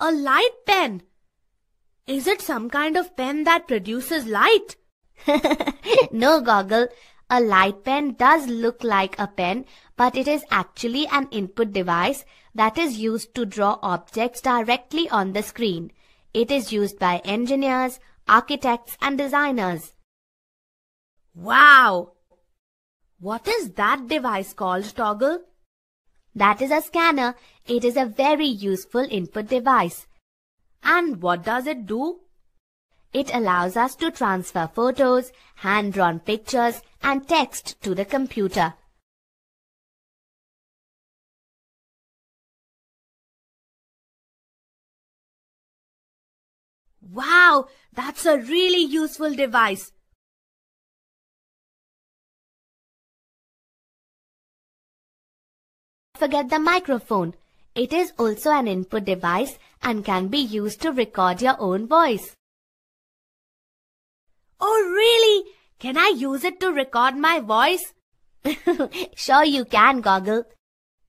A light pen. Is it some kind of pen that produces light? no, Goggle. A light pen does look like a pen, but it is actually an input device that is used to draw objects directly on the screen. It is used by engineers, architects and designers. Wow! What is that device called, Toggle? That is a scanner. It is a very useful input device. And what does it do? It allows us to transfer photos, hand-drawn pictures and text to the computer. Wow, that's a really useful device. forget the microphone. It is also an input device and can be used to record your own voice. Oh really? Can I use it to record my voice? sure you can, Goggle.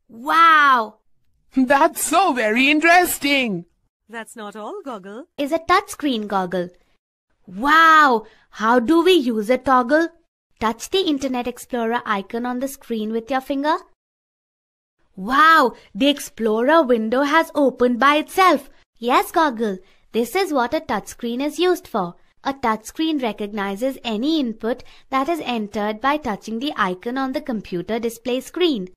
Wow! That's so very interesting. That's not all, Goggle. Is a touchscreen, Goggle. Wow! How do we use it, Toggle? Touch the Internet Explorer icon on the screen with your finger Wow, the Explorer window has opened by itself. Yes, Goggle, this is what a touchscreen is used for. A touchscreen recognizes any input that is entered by touching the icon on the computer display screen.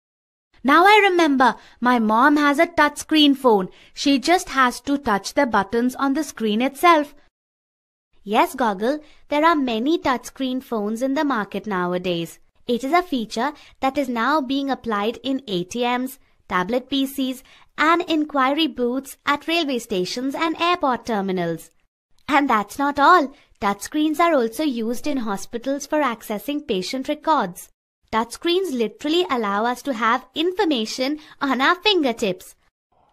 Now I remember, my mom has a touchscreen phone. She just has to touch the buttons on the screen itself. Yes, Goggle, there are many touchscreen phones in the market nowadays. It is a feature that is now being applied in ATMs, tablet PCs and inquiry booths at railway stations and airport terminals. And that's not all. Touchscreens are also used in hospitals for accessing patient records. Touchscreens literally allow us to have information on our fingertips.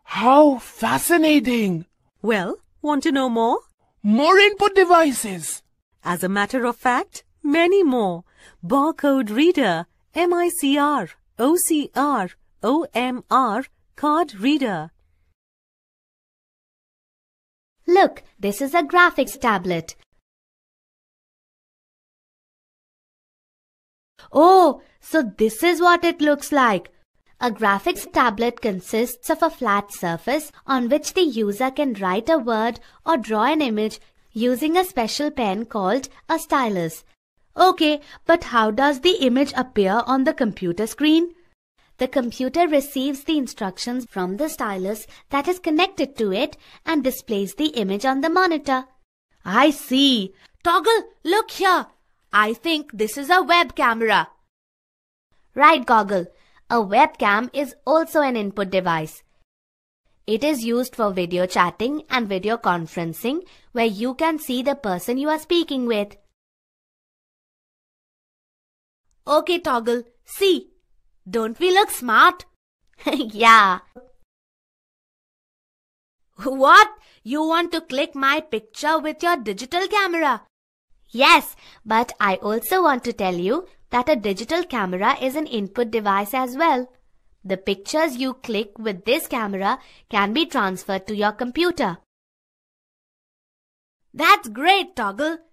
How fascinating! Well, want to know more? More input devices! As a matter of fact, many more barcode reader, MICR, OCR, OMR, card reader. Look, this is a graphics tablet. Oh, so this is what it looks like. A graphics tablet consists of a flat surface on which the user can write a word or draw an image using a special pen called a stylus. Okay, but how does the image appear on the computer screen? The computer receives the instructions from the stylus that is connected to it and displays the image on the monitor. I see. Toggle, look here. I think this is a web camera. Right, Goggle. A webcam is also an input device. It is used for video chatting and video conferencing where you can see the person you are speaking with. Okay, Toggle, see. Don't we look smart? yeah. What? You want to click my picture with your digital camera? Yes, but I also want to tell you that a digital camera is an input device as well. The pictures you click with this camera can be transferred to your computer. That's great, Toggle.